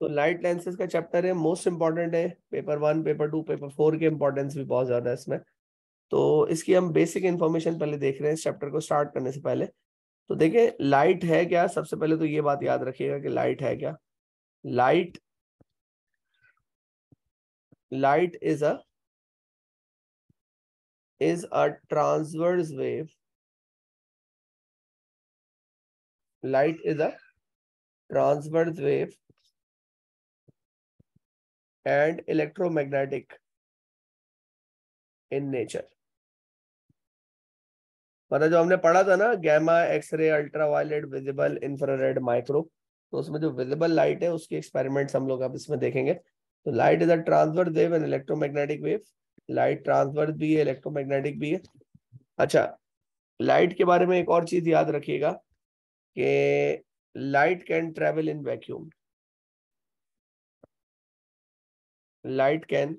तो light lenses का chapter है मोस्ट इम्पॉर्टेंट है paper one paper two paper four के इम्पोर्टेंस भी बहुत ज़्यादा है इसमें तो इसकी हम बेसिक इन्फॉर्मेशन पहले देख रहे हैं इस चैप्टर को स्टार्ट करने से पहले तो देखिए लाइट है क्या सबसे पहले तो ये बात याद रखिएगा कि लाइट है क्या light light is a is a transverse wave light is a transverse wave and electromagnetic in nature मतलब जो हमने पढ़ा था ना gamma x ray ultraviolet visible infrared micro तो उसमें जो विजिबल लाइट है उसके एक्सपेरिमेंट्स हम लोग अब इसमें देखेंगे तो light is a transfer wave an electromagnetic wave light transfer भी है इलेक्ट्रोमैग्नेटिक भी है अच्छा लाइट के बारे में एक और चीज याद रखिएगा कि light can travel in vacuum light can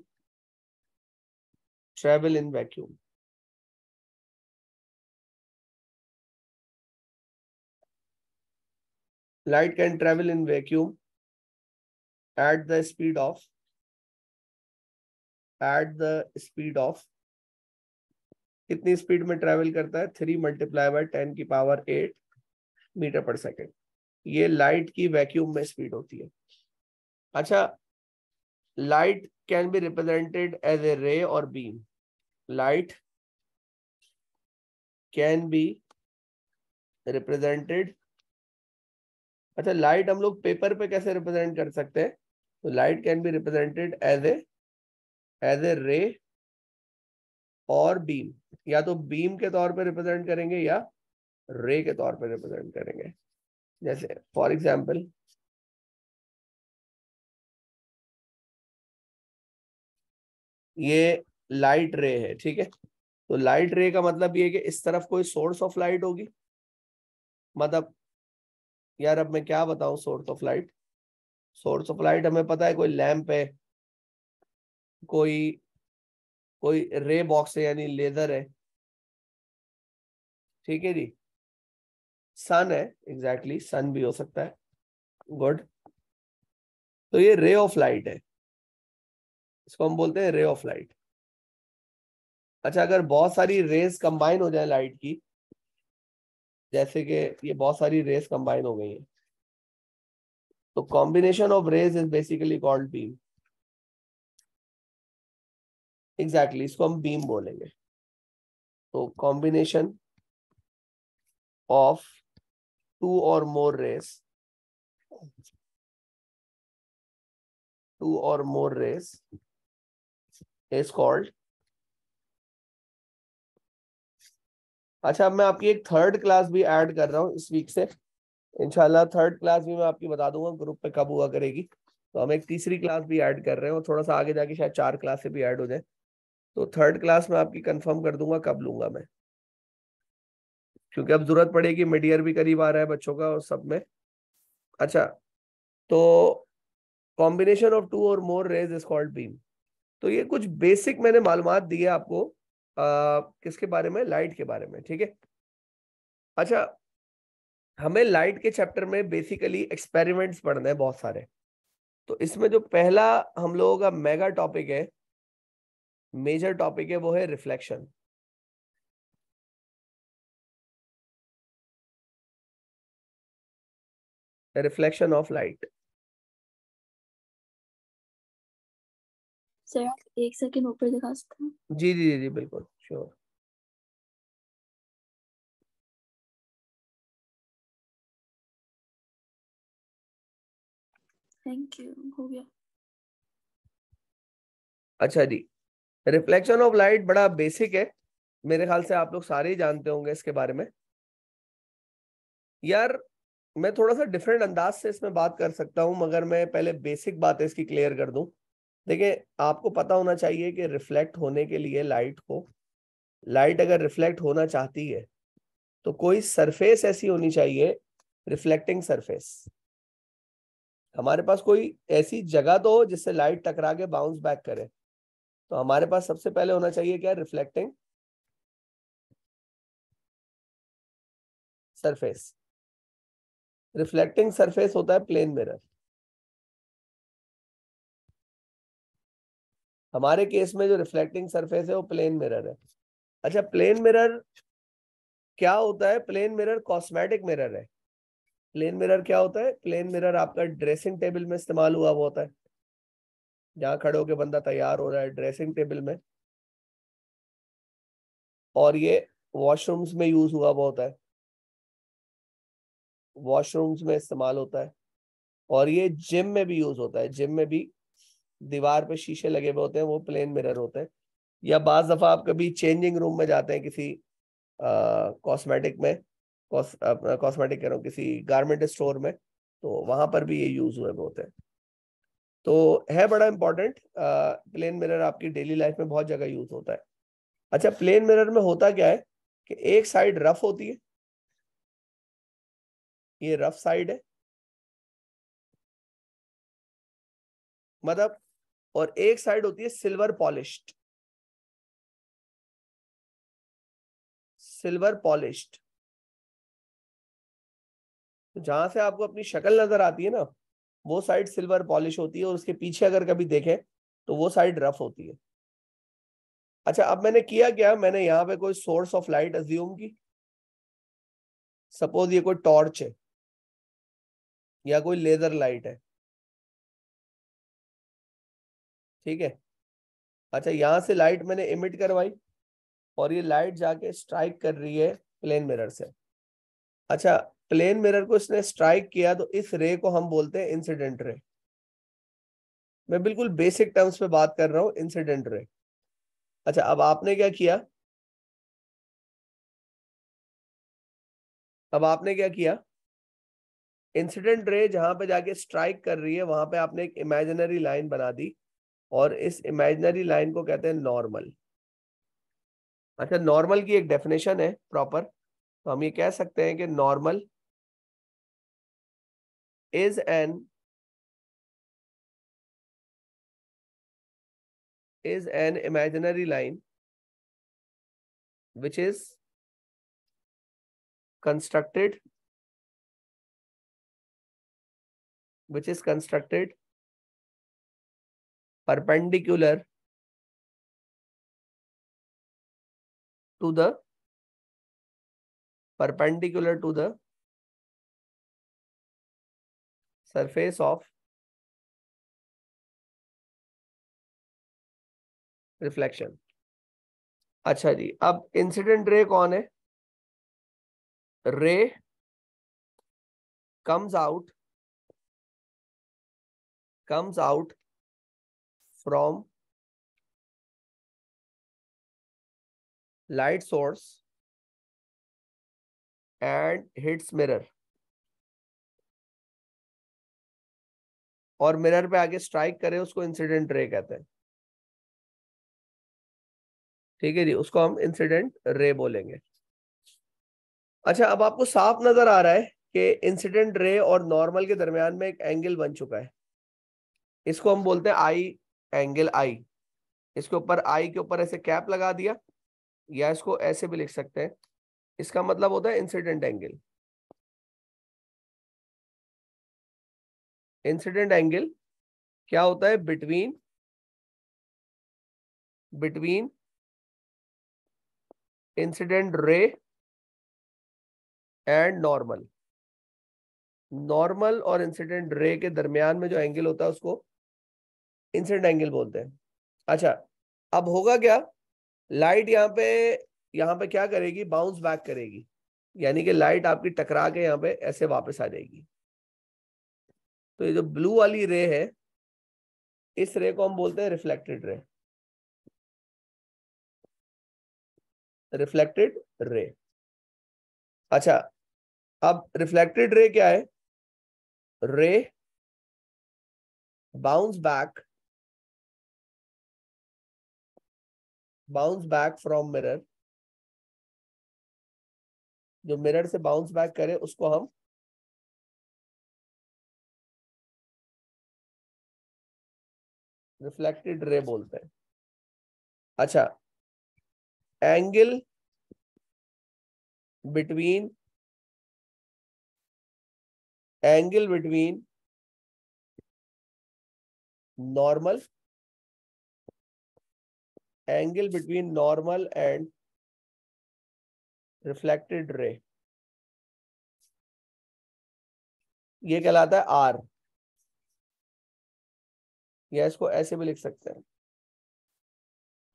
travel in vacuum. Light can travel in vacuum at the speed of at the speed of कितनी स्पीड में ट्रेवल करता है थ्री मल्टीप्लाई बाय टेन की power eight metre per second ये light की vacuum में स्पीड होती है अच्छा light can be represented as a ray or beam light can be represented अच्छा लाइट हम लोग पेपर पे कैसे रिप्रेजेंट कर सकते हैं तो light can be represented as a as a ray और बीम या तो बीम के तौर पे रिप्रेजेंट करेंगे या रे के तौर पे रिप्रेजेंट करेंगे जैसे फॉर एग्जांपल ये लाइट रे है ठीक है तो लाइट रे का मतलब ये कि इस तरफ कोई सोर्स ऑफ लाइट होगी मतलब यार अब मैं क्या बताऊं source of light source of light हमें पता है कोई लैंप है कोई कोई रे बॉक्स है यानी लेदर है ठीक है जी सन है एग्जैक्टली exactly, सन भी हो सकता है गुड तो ये रे ऑफ लाइट है इसको हम बोलते हैं रे ऑफ लाइट अच्छा अगर बहुत सारी रेस कंबाइन हो जाए लाइट की जैसे कि ये बहुत सारी रेस कंबाइन हो गई है तो combination of rays is basically called beam exactly इसको हम बीम बोलेंगे तो कॉम्बिनेशन ऑफ टू और मोर रेस टू और मोर रेस इज कॉल्ड अच्छा अब मैं आपकी एक थर्ड क्लास भी ऐड कर रहा हूँ इस वीक से इनशाला थर्ड क्लास भी मैं आपकी बता दूंगा ग्रुप पे कब हुआ करेगी तो हम एक तीसरी क्लास भी ऐड कर रहे हैं और थोड़ा सा आगे जाके शायद चार क्लास से भी ऐड हो जाए तो थर्ड क्लास में आपकी कंफर्म कर दूंगा कब लूंगा मैं क्योंकि अब जरूरत पड़ेगी मिड ईयर भी करीब आ रहा है बच्चों का और सब में अच्छा तो कॉम्बिनेशन ऑफ टू और more rays is called beam तो ये कुछ बेसिक मैंने मालूम दी है आपको आ, किसके बारे में लाइट के बारे में ठीक है अच्छा हमें लाइट के चैप्टर में बेसिकली एक्सपेरिमेंट्स पढ़ने हैं बहुत सारे तो इसमें जो पहला हम लोगों का मेगा टॉपिक है मेजर टॉपिक है वो है reflection reflection of light sir एक सेकंड ऊपर दिखा सकते हैं जी जी जी बिल्कुल श्योर थैंक यू हो गया अच्छा जी रिफ्लेक्शन ऑफ लाइट बड़ा बेसिक है मेरे ख्याल से आप लोग सारे ही जानते होंगे इसके बारे में यार मैं थोड़ा सा डिफरेंट अंदाज से इसमें बात कर सकता हूं मगर मैं पहले बेसिक बातें इसकी क्लियर कर दूं देखिए आपको पता होना चाहिए कि रिफ्लेक्ट होने के लिए लाइट को लाइट अगर रिफ्लेक्ट होना चाहती है तो कोई सरफेस ऐसी होनी चाहिए रिफ्लेक्टिंग सरफेस हमारे पास कोई ऐसी जगह तो हो जिससे लाइट टकरा के बाउंस बैक करे तो हमारे पास सबसे पहले होना चाहिए क्या रिफ्लेक्टिंग सरफेस रिफ्लेक्टिंग सरफेस होता है प्लेन मिरर हमारे केस में जो रिफ्लेक्टिंग सरफेस है वो प्लेन मिरर है अच्छा प्लेन मिरर क्या होता है प्लेन मिरर कॉस्मेटिक मिरर है प्लेन मिरर क्या होता है प्लेन मिरर आपका ड्रेसिंग टेबल में इस्तेमाल हुआ वो होता है जहां खड़े होकर बंदा तैयार हो रहा है ड्रेसिंग टेबल में और ये वॉशरूम्स में यूज हुआ हुआ होता है वॉशरूम्स में इस्तेमाल होता है और ये जिम में भी यूज होता है जिम में भी दीवार पे शीशे लगे हुए होते हैं वो प्लेन मिरर होते हैं या बाज दफ़ा आप कभी चेंजिंग रूम में जाते हैं किसी कॉस्मेटिक में कॉस्मेटिक कह रहा हूँ किसी गारमेंट स्टोर में तो वहां पर भी ये यूज़ हुए होते हैं तो है बड़ा इंपॉर्टेंट प्लेन मिरर आपकी डेली लाइफ में बहुत जगह यूज़ होता है अच्छा प्लेन मिरर में होता क्या है कि एक साइड रफ होती है ये रफ साइड है मतलब और एक साइड होती है सिल्वर पॉलिश्ड सिल्वर पॉलिश्ड तो जहां से आपको अपनी शक्ल नजर आती है ना वो साइड सिल्वर पॉलिश होती है और उसके पीछे अगर कभी देखें तो वो साइड रफ होती है अच्छा अब मैंने किया क्या मैंने यहाँ पे कोई सोर्स ऑफ लाइट अज्यूम की सपोज ये कोई टॉर्च है या कोई लेजर लाइट है ठीक है अच्छा यहां से लाइट मैंने इमिट करवाई और ये लाइट जाके स्ट्राइक कर रही है प्लेन मिरर से अच्छा प्लेन मिरर को इसने स्ट्राइक किया तो इस रे को हम बोलते हैं इंसिडेंट रे मैं बिल्कुल बेसिक टर्म्स पे बात कर रहा हूँ इंसिडेंट रे अच्छा अब आपने क्या किया अब आपने क्या किया इंसिडेंट रे जहां पे जाके स्ट्राइक कर रही है वहां पे आपने एक इमेजिनरी लाइन बना दी और इस इमेजनरी लाइन को कहते हैं नॉर्मल अच्छा नॉर्मल की एक डेफिनेशन है प्रॉपर तो हम ये कह सकते हैं कि normal is an is an imaginary line which is constructed which is constructed perpendicular to the perpendicular to the surface of reflection अच्छा जी अब इंसिडेंट रे कौन है रे comes out comes out from light source and hits mirror और mirror पे आगे strike करे उसको इंसिडेंट रे कहते हैं ठीक है जी उसको हम इंसिडेंट रे बोलेंगे अच्छा अब आपको साफ नजर आ रहा है कि इंसिडेंट रे और नॉर्मल के दरमियान में एक एंगल बन चुका है इसको हम बोलते हैं आई एंगल आई इसके ऊपर आई के ऊपर ऐसे कैप लगा दिया या इसको ऐसे भी लिख सकते हैं इसका मतलब होता है इंसिडेंट एंगल इंसिडेंट एंगल क्या होता है between between incident ray and normal normal और इंसिडेंट रे के दरमियान में जो एंगल होता है उसको इंसिडेंट एंगल बोलते हैं अच्छा अब होगा क्या लाइट यहाँ पे यहाँ पे क्या करेगी बाउंस बैक करेगी यानी कि लाइट आपकी टकरा के यहाँ पे ऐसे वापस आ जाएगी तो ये जो ब्लू वाली रे है इस रे को हम बोलते हैं रिफ्लेक्टेड रे रिफ्लेक्टेड रे अच्छा अब रिफ्लेक्टेड रे क्या है ray bounce back bounce back from mirror जो मिरर से बाउंस बैक करे उसको हम रिफ्लेक्टेड अच्छा। रे बोलते हैं अच्छा angle between angle between normal angle between normal and reflected ray ये कहलाता है आर या इसको ऐसे भी लिख सकते हैं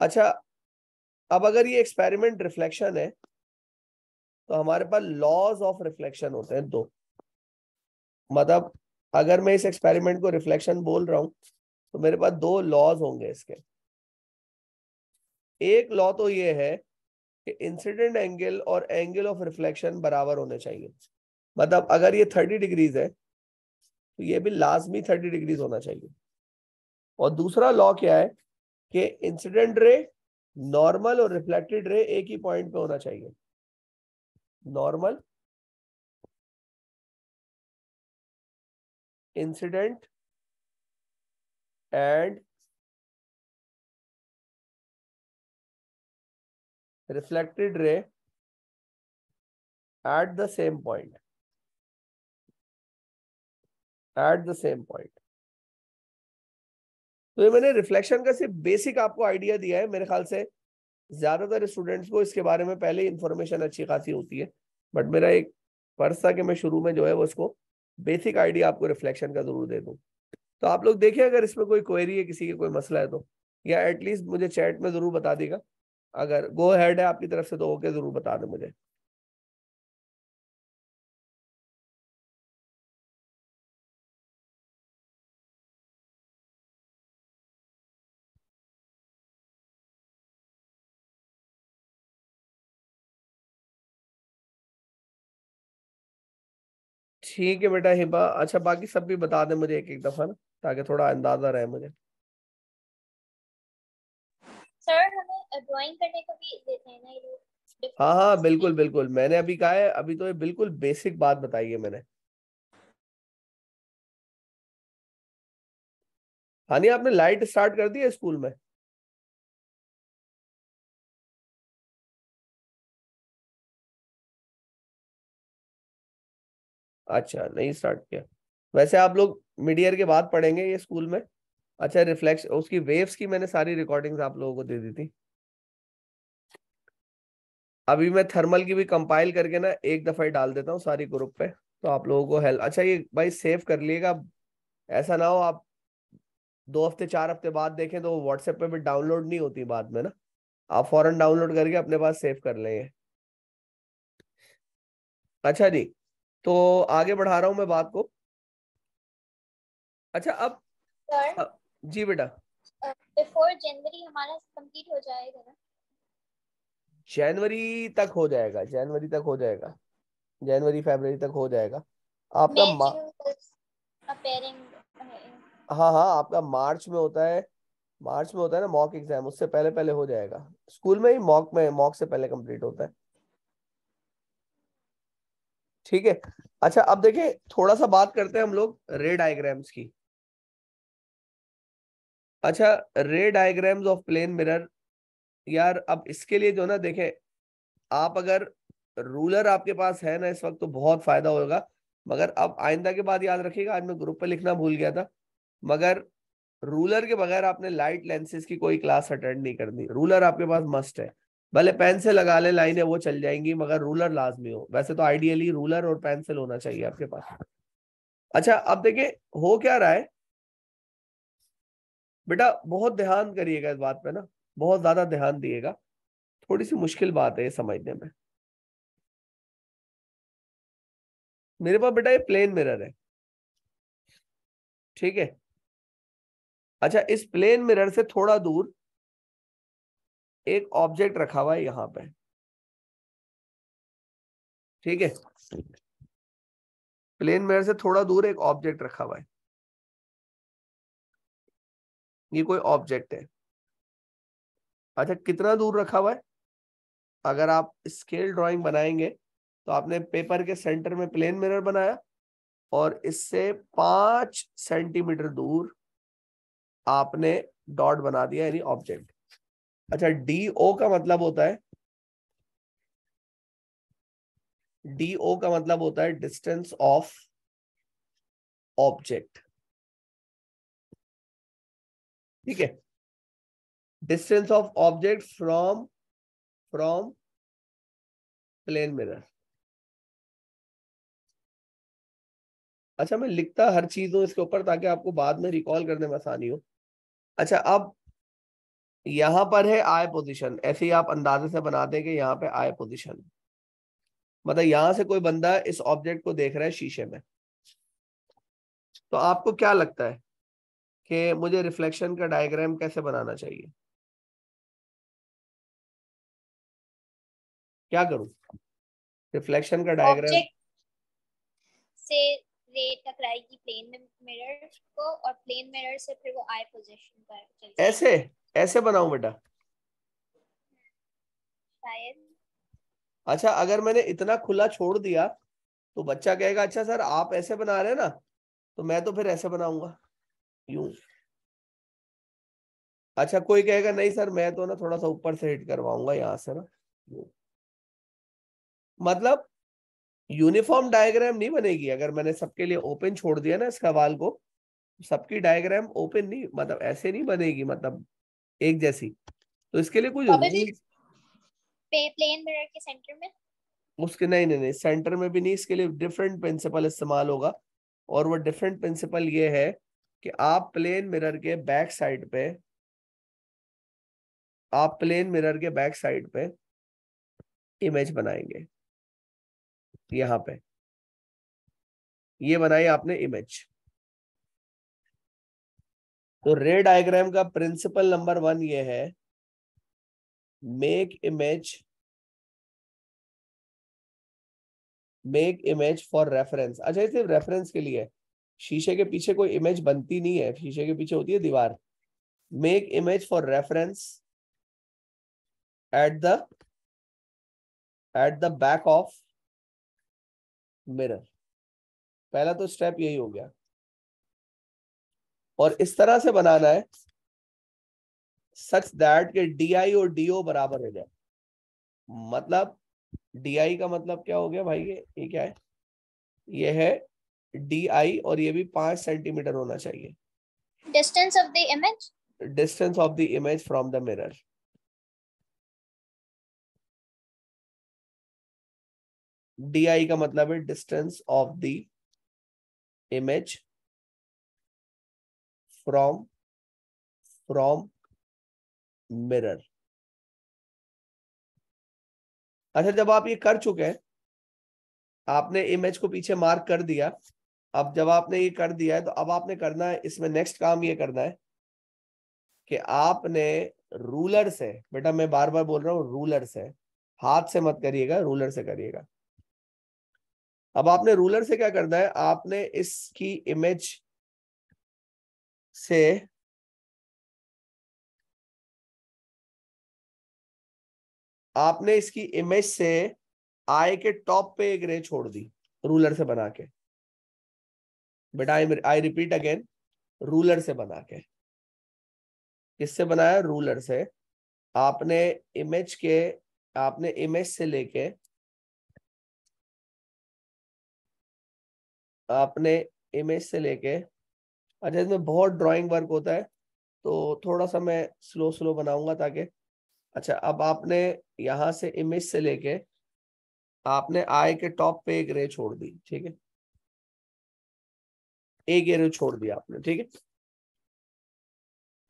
अच्छा अब अगर ये एक्सपेरिमेंट रिफ्लेक्शन है तो हमारे पास लॉज ऑफ रिफ्लेक्शन होते हैं दो मतलब अगर मैं इस एक्सपेरिमेंट को रिफ्लेक्शन बोल रहा हूं तो मेरे पास दो लॉज होंगे इसके एक लॉ तो ये है कि इंसिडेंट एंगल और एंगल ऑफ रिफ्लेक्शन बराबर होने चाहिए मतलब अगर ये थर्टी डिग्रीज है तो ये भी लाजमी थर्टी डिग्रीज होना चाहिए और दूसरा लॉ क्या है कि इंसिडेंट रे नॉर्मल और रिफ्लेक्टेड रे एक ही पॉइंट पे होना चाहिए normal incident and reflected ray at the same point at the same point तो ये मैंने रिफ्लेक्शन का सिर्फ बेसिक आपको आइडिया दिया है मेरे ख्याल से ज्यादातर स्टूडेंट्स को इसके बारे में पहले इन्फॉर्मेशन अच्छी खासी होती है बट मेरा एक फर्ज था कि मैं शुरू में जो है वो उसको बेसिक आइडिया आपको रिफ्लेक्शन का जरूर दे दूँ तो आप लोग देखें अगर इसमें कोई क्वेरी है किसी की कोई मसला है तो या एटलीस्ट मुझे चैट में जरूर बता देगा अगर गो हेड है आपकी तरफ से तो ओके जरूर बता दें मुझे ठीक है बेटा हिबा अच्छा बाकी सब भी बता दें मुझे एक एक दफा ना ताकि थोड़ा अंदाजा रहे मुझे सर हमें ड्राइंग करने भी देते हैं ना ये हाँ हाँ बिल्कुल बिल्कुल मैंने अभी कहा है अभी तो ये बिल्कुल बेसिक बात बताई है मैंने हानि आपने लाइट स्टार्ट कर दी है स्कूल में अच्छा नहीं स्टार्ट किया वैसे आप लोग मिड ईयर के बाद पढ़ेंगे ये स्कूल में अच्छा रिफ्लेक्शन उसकी वेव्स की मैंने सारी रिकॉर्डिंग्स आप लोगों को दे दी थी अभी मैं थर्मल की भी कंपाइल करके ना एक दफा ही डाल देता हूँ सारी ग्रुप पे तो आप लोगों को हेल्प अच्छा ये भाई सेव कर लिएगा ऐसा ना हो आप दो हफ्ते चार हफ्ते बाद देखें तो व्हाट्सएप पे भी डाउनलोड नहीं होती बाद में ना आप फॉरन डाउनलोड करके अपने पास सेव कर लेंगे अच्छा जी तो आगे बढ़ा रहा हूं मैं बात को अच्छा अब जी बेटा बिफोर जनवरी हमारा कंप्लीट हो जाएगा ना जनवरी तक हो जाएगा जनवरी तक हो जाएगा जनवरी फरवरी तक हो जाएगा आपका तो हाँ हाँ आपका मार्च में होता है मार्च में होता है ना मॉक एग्जाम उससे पहले पहले हो जाएगा स्कूल में ही मॉक में मॉक से पहले कंप्लीट होता है ठीक है अच्छा अब देखिए थोड़ा सा बात करते हैं हम लोग रे डायग्राम्स की अच्छा रे डायग्राम्स ऑफ प्लेन मिरर यार अब इसके लिए जो ना देखें आप अगर रूलर आपके पास है ना इस वक्त तो बहुत फायदा होगा मगर अब आइंदा के बाद याद रखिएगा आज मैं ग्रुप पे लिखना भूल गया था मगर रूलर के बगैर आपने लाइट लेंसेज की कोई क्लास अटेंड नहीं करनी रूलर आपके पास मस्ट है भले पेन से लगा ले है वो चल जाएंगी मगर रूलर लाजमी हो वैसे तो आइडियली रूलर और पेंसिल होना चाहिए आपके पास अच्छा अब देखिए हो क्या रहा है बेटा बहुत ध्यान करिएगा इस बात पे ना बहुत ज्यादा ध्यान दिएगा थोड़ी सी मुश्किल बात है ये समझने में मेरे पास बेटा ये प्लेन मिरर है ठीक है अच्छा इस प्लेन मिरर से थोड़ा दूर एक ऑब्जेक्ट रखा हुआ है यहां पे ठीक है प्लेन मिरर से थोड़ा दूर एक ऑब्जेक्ट रखा हुआ है ये कोई ऑब्जेक्ट है अच्छा कितना दूर रखा हुआ है अगर आप स्केल ड्राइंग बनाएंगे तो आपने पेपर के सेंटर में प्लेन मिरर बनाया और इससे पांच सेंटीमीटर दूर आपने डॉट बना दिया यानी ऑब्जेक्ट अच्छा डी ओ का मतलब होता है डी ओ का मतलब होता है डिस्टेंस ऑफ ऑब्जेक्ट ठीक है distance of object from from plane mirror अच्छा मैं लिखता हर चीज हूँ इसके ऊपर ताकि आपको बाद में रिकॉल करने में आसानी हो अच्छा अब यहाँ पर है आई पोजीशन ऐसे ही आप अंदाजे से बना देंगे यहाँ पे आई पोजीशन मतलब यहां से कोई बंदा इस ऑब्जेक्ट को देख रहा है शीशे में तो आपको क्या लगता है कि मुझे रिफ्लेक्शन का डायग्राम कैसे बनाना चाहिए क्या करूं रिफ्लेक्शन का डायग्राम से रे टकराएगी प्लेन में मिरर को और प्लेन मिरर से फिर वो आई पोजीशन पर चल ऐसे ऐसे बनाऊं बेटा अच्छा अगर मैंने इतना खुला छोड़ दिया तो बच्चा कहेगा अच्छा सर आप ऐसे बना रहे हैं ना तो मैं तो फिर ऐसे बनाऊंगा यूं अच्छा कोई कहेगा नहीं सर मैं तो ना थोड़ा सा ऊपर से हिट करवाऊंगा यहाँ से ना यूं मतलब यूनिफॉर्म डायग्राम नहीं बनेगी अगर मैंने सबके लिए ओपन छोड़ दिया ना इस सवाल को सबकी डायग्राम ओपन नहीं मतलब ऐसे नहीं बनेगी मतलब एक जैसी तो इसके लिए कुछ उसके नहीं नहीं नहीं सेंटर में भी नहीं इसके लिए डिफरेंट प्रिंसिपल इस्तेमाल होगा और वो डिफरेंट प्रिंसिपल ये है कि आप प्लेन मिरर के बैक साइड पे आप प्लेन मिरर के बैक साइड पे इमेज बनाएंगे यहां पे ये बनाई आपने इमेज तो रे डायग्राम का प्रिंसिपल नंबर वन ये है make image make image for reference अच्छा ये सिर्फ रेफरेंस के लिए शीशे के पीछे कोई इमेज बनती नहीं है शीशे के पीछे होती है दीवार make image for reference at the at the back of mirror पहला तो स्टेप यही हो गया और इस तरह से बनाना है सच दैट के डी आई और डीओ बराबर हो जाए मतलब डी आई का मतलब क्या हो गया भाई ये ये क्या है ये है डी आई और ये भी पांच सेंटीमीटर होना चाहिए distance of the image distance of the image from the mirror D का मतलब है distance of the image from from mirror अच्छा जब आप ये कर चुके हैं आपने इमेज को पीछे मार्क कर दिया अब जब आपने ये कर दिया है तो अब आपने करना है इसमें नेक्स्ट काम ये करना है कि आपने रूलर से बेटा मैं बार बार बोल रहा हूँ रूलर से हाथ से मत करिएगा रूलर से करिएगा अब आपने रूलर से क्या करना है आपने इसकी इमेज से आपने इसकी इमेज से आई के टॉप पे एक रे छोड़ दी रूलर से बना के but I I repeat again ruler से बना के किससे बनाया रूलर से आपने इमेज के आपने इमेज से लेके आपने इमेज से लेके अच्छा इसमें बहुत ड्राइंग वर्क होता है तो थोड़ा सा मैं स्लो स्लो बनाऊंगा ताकि अच्छा अब आपने यहाँ से इमेज से लेके आपने आय के टॉप पे एक रे छोड़ दी ठीक है एक एरे छोड़ दिया आपने ठीक है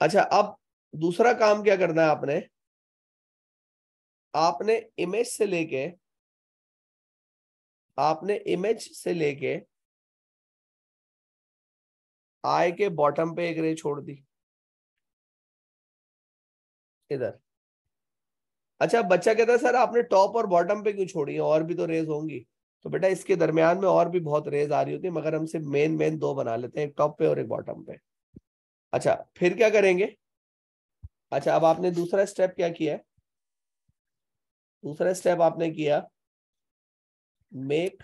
अच्छा अब दूसरा काम क्या करना है आपने आपने इमेज से लेके आपने इमेज से लेके हाई के बॉटम पे एक रे छोड़ दी इधर अच्छा बच्चा कहता है सर आपने टॉप और बॉटम पे क्यों छोड़ी है और भी तो रेज होंगी तो बेटा इसके दरमियान में और भी बहुत रेज आ रही होती है मगर हम सिर्फ मेन मेन दो बना लेते हैं एक टॉप पे और एक बॉटम पे अच्छा फिर क्या करेंगे अच्छा अब आपने दूसरा स्टेप क्या किया दूसरा स्टेप आपने किया मेक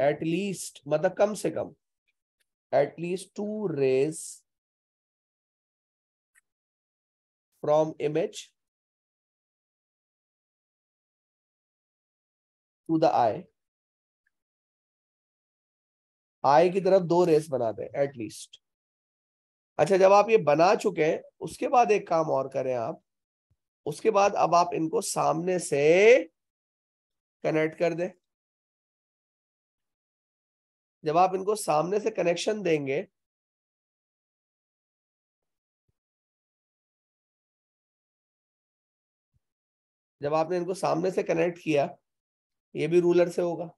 एटलीस्ट मतलब कम से कम at least two rays from image to the eye eye की तरफ दो रेस बना दें एटलीस्ट अच्छा जब आप ये बना चुके हैं उसके बाद एक काम और करें आप उसके बाद अब आप इनको सामने से कनेक्ट कर दें जब आप इनको सामने से कनेक्शन देंगे जब आपने इनको सामने से कनेक्ट किया ये भी रूलर से होगा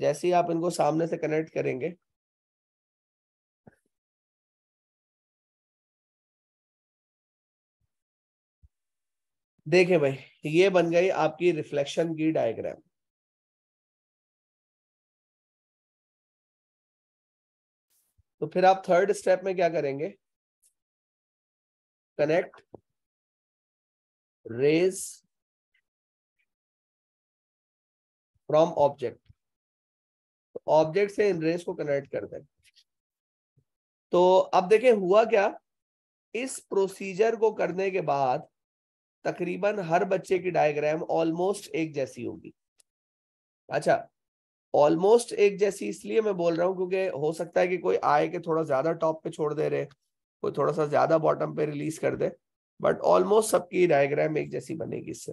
जैसे ही आप इनको सामने से कनेक्ट करेंगे देखें भाई ये बन गई आपकी रिफ्लेक्शन की डायग्राम तो फिर आप थर्ड स्टेप में क्या करेंगे कनेक्ट रेज फ्रॉम ऑब्जेक्ट तो ऑब्जेक्ट से इन रेज को कनेक्ट कर दें तो अब देखें हुआ क्या इस प्रोसीजर को करने के बाद तकरीबन हर बच्चे की डायग्राम ऑलमोस्ट एक जैसी होगी अच्छा ऑलमोस्ट एक जैसी इसलिए मैं बोल रहा हूँ क्योंकि हो सकता है कि कोई आए के थोड़ा ज्यादा टॉप पे छोड़ दे रहे कोई थोड़ा सा ज्यादा बॉटम पे रिलीज कर दे बट ऑलमोस्ट सबकी डायग्राम एक जैसी बनेगी इससे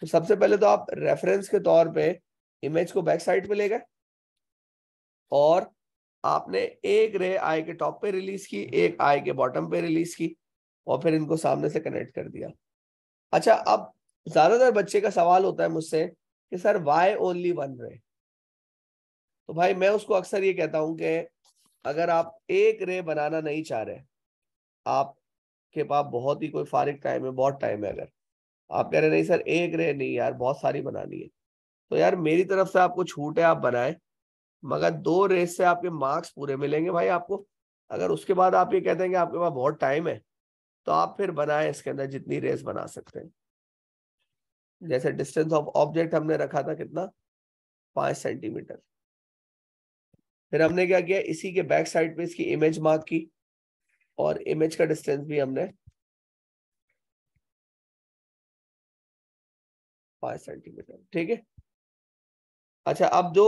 तो सबसे पहले तो आप रेफरेंस के तौर पे इमेज को बैक साइड पे ले गए और आपने एक रे आय के टॉप पे रिलीज की एक आय के बॉटम पे रिलीज की और फिर इनको सामने से कनेक्ट कर दिया अच्छा अब ज्यादातर बच्चे का सवाल होता है मुझसे कि सर वाई ओनली वन रे तो भाई मैं उसको अक्सर ये कहता हूं कि अगर आप एक रे बनाना नहीं चाह रहे आप के पास बहुत ही कोई फारिक टाइम है बहुत टाइम है अगर आप कह रहे नहीं सर एक रे नहीं यार बहुत सारी बनानी है तो यार मेरी तरफ से आपको छूट है आप बनाएं मगर दो रेस से आपके मार्क्स पूरे मिलेंगे भाई आपको अगर उसके बाद आप ये कहते हैं कि आपके पास बहुत टाइम है तो आप फिर बनाएं इसके अंदर जितनी रेस बना सकते हैं जैसे डिस्टेंस ऑफ ऑब्जेक्ट हमने रखा था कितना पांच सेंटीमीटर फिर हमने क्या किया इसी के बैक साइड पे इसकी इमेज मार्क की और इमेज का डिस्टेंस भी हमने पांच सेंटीमीटर ठीक है अच्छा अब जो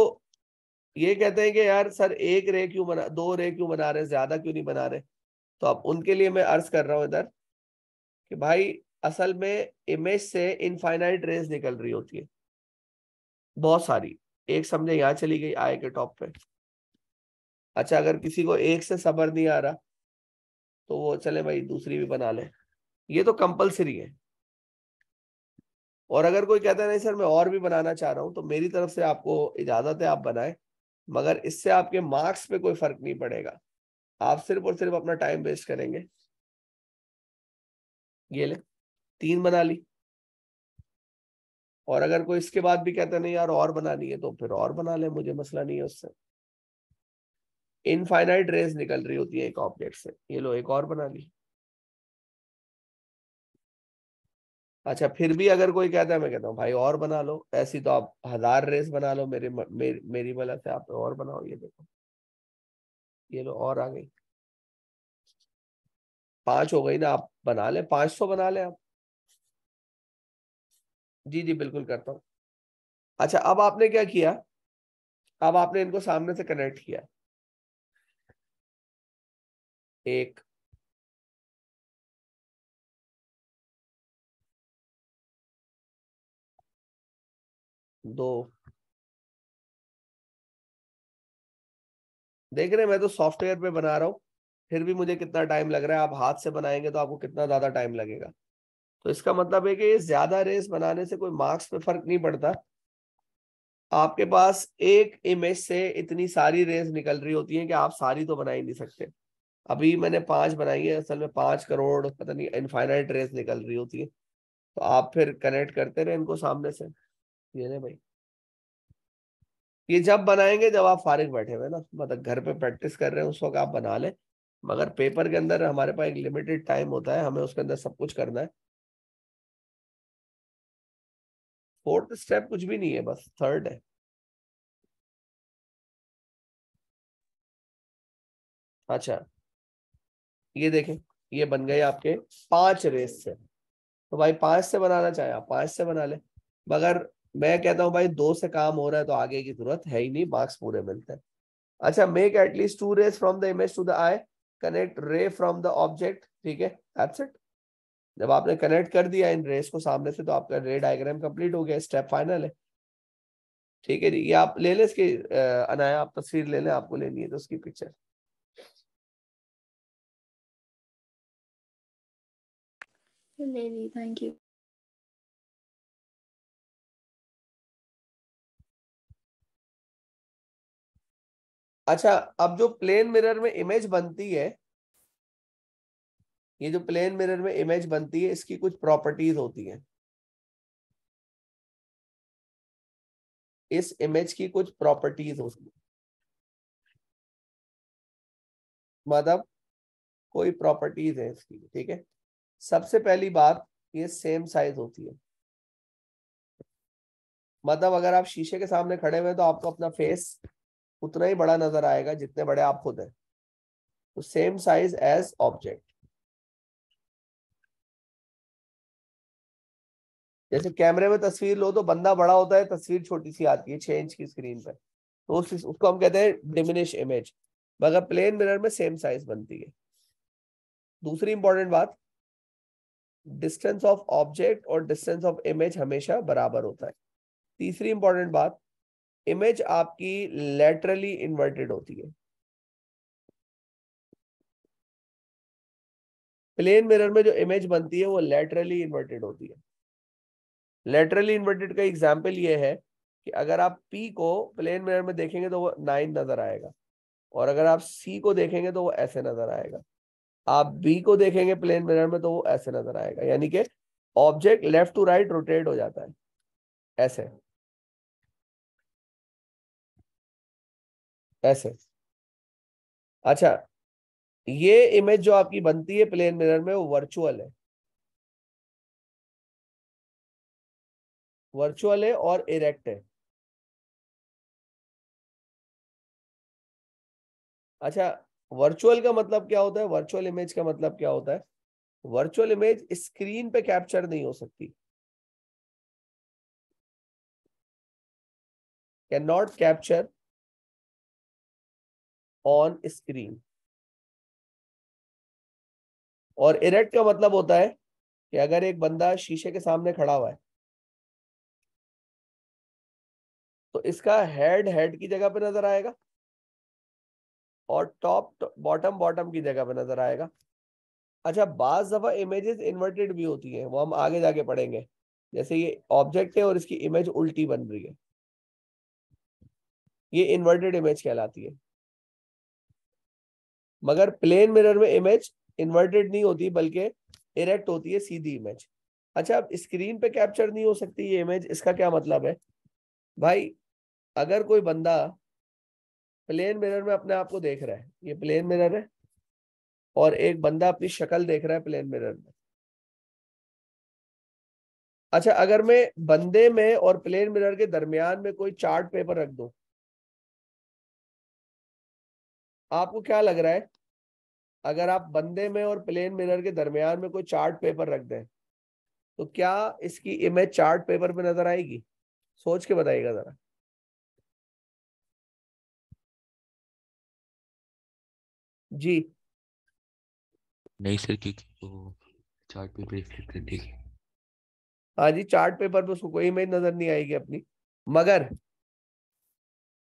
ये कहते हैं कि यार सर एक रे क्यों बना दो रे क्यों बना रहे ज्यादा क्यों नहीं बना रहे तो अब उनके लिए मैं अर्ज कर रहा हूं इधर कि भाई असल में इमेज से इनफाइनाइट रेस निकल रही होती है बहुत सारी एक समझे यहाँ चली गई आए के टॉप पे अच्छा अगर किसी को एक से सबर नहीं आ रहा तो वो चले भाई दूसरी भी बना ले ये तो कंपलसरी है और अगर कोई कहता है नहीं सर मैं और भी बनाना चाह रहा हूं तो मेरी तरफ से आपको इजाजत है आप बनाए मगर इससे आपके मार्क्स पे कोई फर्क नहीं पड़ेगा आप सिर्फ और सिर्फ अपना टाइम वेस्ट करेंगे ये ले तीन बना ली और अगर कोई इसके बाद भी कहता नहीं यार और बनानी है तो फिर और बना ले मुझे मसला नहीं है उससे इनफाइनाइट रेस निकल रही होती है एक ऑब्जेक्ट से ये लो एक और बना ली अच्छा फिर भी अगर कोई कहता है मैं कहता हूँ भाई और बना लो ऐसी तो आप हजार रेस बना लो मेरे मेरी, मेरी मदद से आप और बनाओ ये देखो ये लो और आ गई पांच हो गई ना आप बना ले पांच सौ बना ले आप जी जी बिल्कुल करता हूँ अच्छा अब आपने क्या किया अब आपने इनको सामने से कनेक्ट किया एक दो देख रहे हैं मैं तो सॉफ्टवेयर पे बना रहा हूं फिर भी मुझे कितना टाइम लग रहा है आप हाथ से बनाएंगे तो आपको कितना ज्यादा टाइम लगेगा तो इसका मतलब है कि ज्यादा रेस बनाने से कोई मार्क्स पे फर्क नहीं पड़ता आपके पास एक इमेज से इतनी सारी रेस निकल रही होती है कि आप सारी तो बना ही नहीं सकते अभी मैंने पांच बनाई है असल में पांच करोड़ पता नहीं इनफाइनाइट रेस निकल रही होती है तो आप फिर कनेक्ट करते रहे इनको सामने से ये ना भाई ये जब बनाएंगे जब आप फारिग बैठे हुए ना मतलब घर पे प्रैक्टिस कर रहे हैं उस वक्त आप बना ले मगर पेपर के अंदर हमारे पास एक लिमिटेड टाइम होता है हमें उसके अंदर सब कुछ करना है फोर्थ स्टेप कुछ भी नहीं है बस थर्ड है अच्छा ये देखें ये बन गए आपके पांच रेस से तो भाई पांच से बनाना चाहे आप पांच से बना ले मगर मैं कहता हूँ भाई दो से काम हो रहा है तो आगे की जरूरत है ही नहीं मार्क्स पूरे मिलते हैं अच्छा make at least two rays from the image to the eye connect ray from the object ठीक है दैट्स इट जब आपने कनेक्ट कर दिया इन रेस को सामने से तो आपका रे डायग्राम कंप्लीट हो गया स्टेप फाइनल है ठीक है जी ये आप ले लें इसकी अनाया आप तस्वीर ले लें आपको लेनी है तो उसकी पिक्चर ले ली थैंक यू अच्छा अब जो प्लेन मिरर में इमेज बनती है ये जो प्लेन मिरर में इमेज बनती है इसकी कुछ प्रॉपर्टीज होती हैं इस इमेज की कुछ प्रॉपर्टीज होती है मतलब कोई प्रॉपर्टीज है इसकी ठीक है सबसे पहली बात ये सेम साइज होती है मतलब अगर आप शीशे के सामने खड़े हुए तो आपको अपना फेस उतना ही बड़ा नजर आएगा जितने बड़े आप खुद हैं तो सेम साइज एज ऑब्जेक्ट जैसे कैमरे में तस्वीर लो तो बंदा बड़ा होता है तस्वीर छोटी सी आती है छह इंच की स्क्रीन पर तो उस, उसको हम कहते हैं डिमिनिश इमेज मगर प्लेन मिरर में सेम साइज बनती है दूसरी इंपॉर्टेंट बात डिस्टेंस ऑफ ऑब्जेक्ट और डिस्टेंस ऑफ इमेज हमेशा बराबर होता है तीसरी इंपॉर्टेंट बात इमेज आपकी लेटरली इन्वर्टेड होती है प्लेन मिरर में जो इमेज बनती है वो लेटरली इन्वर्टेड होती है लेटरली इन्वर्टेड का एग्जाम्पल ये है कि अगर आप पी को प्लेन मिरर में देखेंगे तो वो नाइन नजर आएगा और अगर आप सी को देखेंगे तो वो ऐसे नजर आएगा आप बी को देखेंगे प्लेन मिरर में तो वो ऐसे नजर आएगा यानी कि object left to right rotate हो जाता है ऐसे ऐसे अच्छा ये इमेज जो आपकी बनती है प्लेन मिरर में वो वर्चुअल है वर्चुअल है और इरेक्ट है अच्छा वर्चुअल का मतलब क्या होता है वर्चुअल इमेज का मतलब क्या होता है वर्चुअल इमेज स्क्रीन पे कैप्चर नहीं हो सकती can not capture on screen और इरेक्ट का मतलब होता है कि अगर एक बंदा शीशे के सामने खड़ा हुआ है तो इसका हेड हेड की जगह पे नजर आएगा और टॉप बॉटम बॉटम की जगह पे नजर आएगा अच्छा बाज दफा इमेजेस इन्वर्टेड भी होती हैं वो हम आगे जाके पढ़ेंगे जैसे ये ऑब्जेक्ट है और इसकी इमेज उल्टी बन रही है ये इन्वर्टेड इमेज कहलाती है मगर प्लेन मिरर में इमेज इन्वर्टेड नहीं होती बल्कि इरेक्ट होती है सीधी इमेज अच्छा अब स्क्रीन पे कैप्चर नहीं हो सकती ये इमेज इसका क्या मतलब है भाई अगर कोई बंदा प्लेन मिरर में अपने आप को देख रहा है ये प्लेन मिरर है और एक बंदा अपनी शक्ल देख रहा है प्लेन मिरर में अच्छा अगर मैं बंदे में और प्लेन मिरर के दरमियान में कोई चार्ट पेपर रख दू आपको क्या लग रहा है अगर आप बंदे में और प्लेन मिरर के दरमियान में कोई चार्ट पेपर रख दें तो क्या इसकी इमेज चार्ट पेपर पे नजर आएगी सोच के बताइएगा जरा जी नहीं सर क्योंकि वो चार्ट पेपर रिफ्लेक्ट कर देगा हाँ जी चार्ट पेपर पे उसको कोई इमेज नजर नहीं आएगी अपनी मगर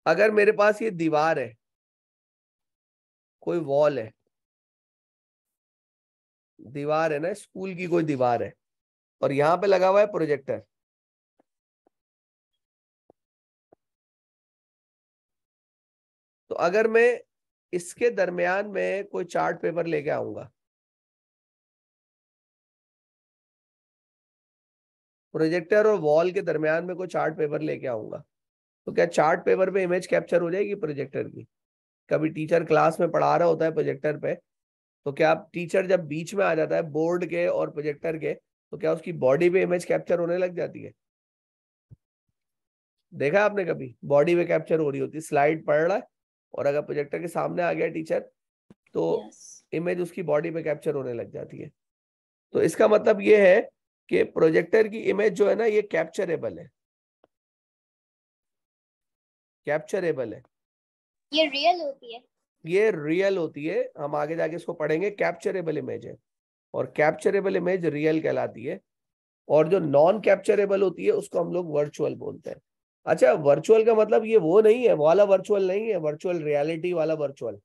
अगर मेरे पास ये दीवार है कोई वॉल है दीवार है ना स्कूल की कोई दीवार है और यहां पे लगा हुआ है प्रोजेक्टर तो अगर मैं इसके दरमियान में कोई चार्ट पेपर लेके आऊंगा प्रोजेक्टर और वॉल के दरमियान में कोई चार्ट पेपर लेके आऊंगा तो क्या चार्ट पेपर पे इमेज कैप्चर हो जाएगी प्रोजेक्टर की कभी टीचर क्लास में पढ़ा रहा होता है प्रोजेक्टर पे तो क्या टीचर जब बीच में आ जाता है बोर्ड के और प्रोजेक्टर के तो क्या उसकी बॉडी पे इमेज कैप्चर होने लग जाती है देखा आपने कभी बॉडी पे कैप्चर हो रही होती स्लाइड पढ़ रहा है और अगर प्रोजेक्टर के सामने आ गया टीचर तो yes. इमेज उसकी बॉडी में कैप्चर होने लग जाती है तो इसका मतलब ये है कि प्रोजेक्टर की इमेज जो है ना ये कैप्चरेबल है कैप्चरेबल है ये रियल होती है ये रियल होती है हम आगे जाके इसको पढ़ेंगे कैप्चरेबल इमेज है और कैप्चरेबल इमेज रियल कहलाती है और जो नॉन कैप्चरेबल होती है उसको हम लोग वर्चुअल बोलते हैं अच्छा वर्चुअल का मतलब ये वो नहीं है वाला वर्चुअल नहीं है वर्चुअल रियलिटी वाला वर्चुअल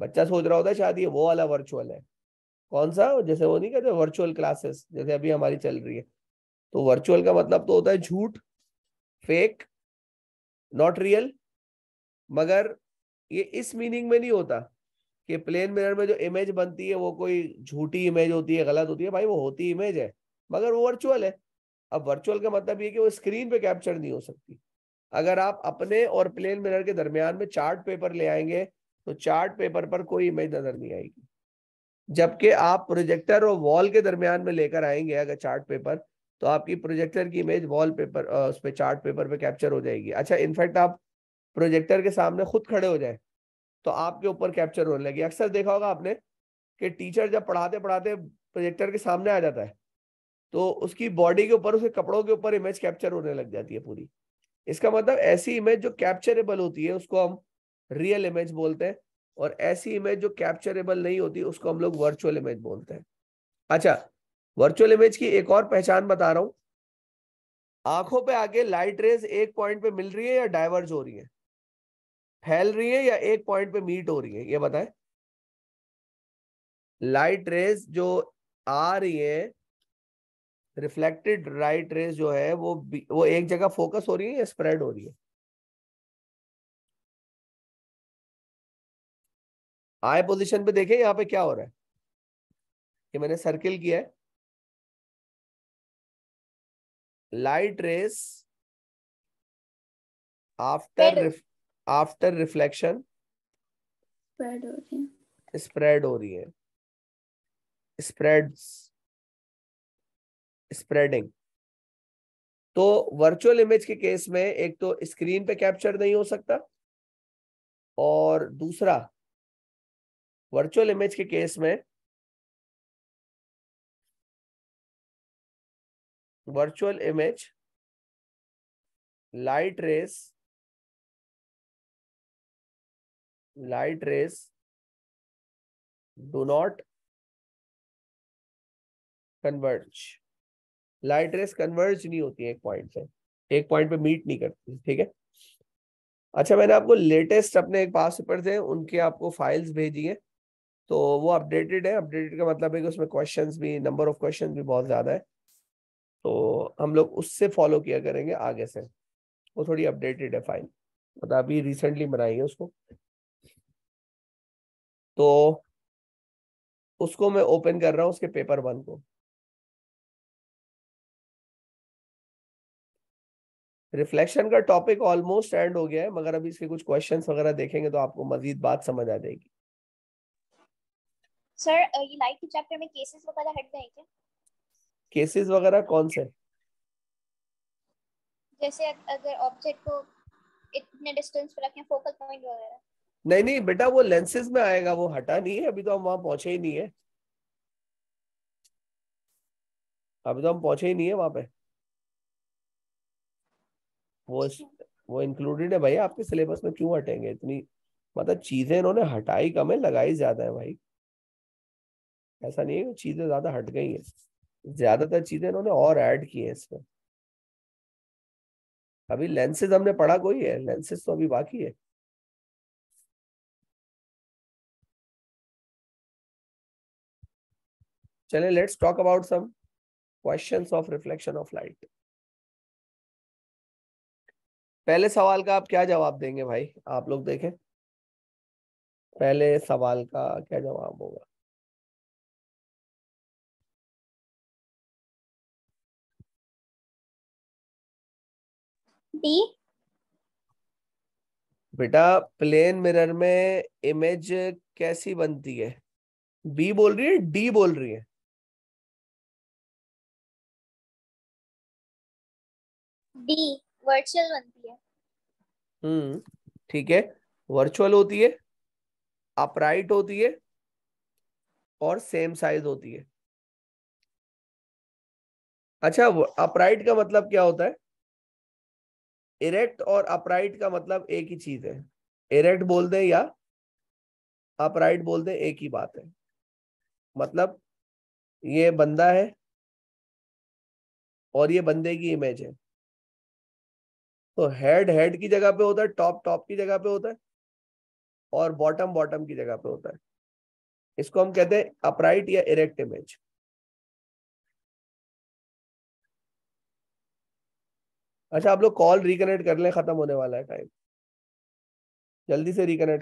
बच्चा सोच रहा होता है शायद ये वो वाला वर्चुअल है कौन सा जैसे वो नहीं कहते वर्चुअल क्लासेस जैसे अभी हमारी चल रही है तो वर्चुअल का मतलब तो होता है झूठ फेक नॉट रियल मगर ये इस मीनिंग में नहीं होता कि प्लेन मिरर में जो इमेज बनती है वो कोई झूठी इमेज होती है गलत होती है भाई वो होती इमेज है मगर वो वर्चुअल है अब वर्चुअल का मतलब ये कि वो स्क्रीन पे कैप्चर नहीं हो सकती अगर आप अपने और प्लेन मिरर के दरमियान में चार्ट पेपर ले आएंगे तो चार्ट पेपर पर कोई इमेज नजर नहीं आएगी जबकि आप प्रोजेक्टर और वॉल के दरमियान में लेकर आएंगे अगर चार्ट पेपर तो आपकी प्रोजेक्टर की इमेज वॉल पेपर उस पर चार्ट पेपर पे कैप्चर हो जाएगी अच्छा इनफैक्ट आप प्रोजेक्टर के सामने खुद खड़े हो जाए तो आपके ऊपर कैप्चर होने लगी अक्सर देखा होगा आपने कि टीचर जब पढ़ाते पढ़ाते प्रोजेक्टर के सामने आ जाता है तो उसकी बॉडी के ऊपर उसके कपड़ों के ऊपर इमेज कैप्चर होने लग जाती है पूरी इसका मतलब ऐसी इमेज जो कैप्चरेबल होती है उसको हम रियल इमेज बोलते हैं और ऐसी इमेज जो कैप्चरेबल नहीं होती उसको हम लोग वर्चुअल इमेज बोलते हैं अच्छा वर्चुअल इमेज की एक और पहचान बता रहा हूं आंखों पे आगे लाइट रेज एक पॉइंट पे मिल रही है या डाइवर्ज हो रही है फैल रही है या एक पॉइंट पे मीट हो रही है ये बताएं लाइट रेज जो आ रही है रिफ्लेक्टेड राइट रेस जो है वो वो एक जगह फोकस हो रही है या स्प्रेड हो रही है आई पोजीशन पे देखें यहां पे क्या हो रहा है कि मैंने सर्किल किया है light rays after after reflection spread हो रही है स्प्रेड हो रही है स्प्रेड्स स्प्रेडिंग तो वर्चुअल इमेज के केस में एक तो स्क्रीन पे कैप्चर नहीं हो सकता और दूसरा वर्चुअल इमेज के केस में virtual image light rays light rays do not converge light rays converge नहीं होती है एक पॉइंट से एक पॉइंट पे मीट नहीं करती ठीक है अच्छा मैंने आपको लेटेस्ट अपने एक पास पेपर थे उनके आपको फाइल्स भेजी है तो वो अपडेटेड है अपडेटेड का मतलब है कि उसमें क्वेश्चन भी नंबर ऑफ क्वेश्चन भी बहुत ज़्यादा है तो हम लोग उससे फॉलो किया करेंगे आगे से वो थोड़ी अपडेटेड है फाइल मतलब अभी रिसेंटली बनाई है उसको तो उसको मैं ओपन कर रहा हूँ उसके पेपर वन को रिफ्लेक्शन का टॉपिक ऑलमोस्ट एंड हो गया है मगर अभी इसके कुछ क्वेश्चंस वगैरह देखेंगे तो आपको मजीद बात समझ आ जाएगी सर uh, ये लाइट के चैप्टर में केसेस वगैरह हट गए क्या केसेस वगैरह कौन से जैसे अगर ऑब्जेक्ट को इतने डिस्टेंस पर रखें फोकल पॉइंट वगैरह नहीं नहीं बेटा वो लेंसेज में आएगा वो हटा नहीं है अभी तो हम वहां पहुंचे ही नहीं है अभी तो हम पहुंचे ही नहीं है वहां पे वो वो इंक्लूडेड है भाई आपके सिलेबस में क्यों हटेंगे इतनी मतलब चीजें इन्होंने हटाई कम है लगाई ज्यादा है भाई ऐसा नहीं है चीजें ज्यादा हट गई है ज्यादातर चीजें इन्होंने और ऐड की है इसमें अभी लेंसेज हमने पढ़ा कोई है लेंसेज तो अभी बाकी है चले let's talk about some questions of reflection of light पहले सवाल का आप क्या जवाब देंगे भाई आप लोग देखें पहले सवाल का क्या जवाब होगा डी बेटा प्लेन मिरर में इमेज कैसी बनती है बी बोल रही है डी बोल रही है डी वर्चुअल बनती है हम्म ठीक है वर्चुअल होती है अपराइट होती है और सेम साइज होती है अच्छा अपराइट का मतलब क्या होता है इरेक्ट और अपराइट का मतलब एक ही चीज है इरेक्ट बोल दे या अपराइट बोल दे एक ही बात है मतलब ये बंदा है और ये बंदे की इमेज है तो हेड हेड की जगह पे होता है टॉप टॉप की जगह पे होता है और बॉटम बॉटम की जगह पे होता है इसको हम कहते हैं अपराइट या इरेक्ट इमेज अच्छा आप लोग कॉल रिकनेक्ट कर लें खत्म होने वाला है टाइम जल्दी से रिकनेक्ट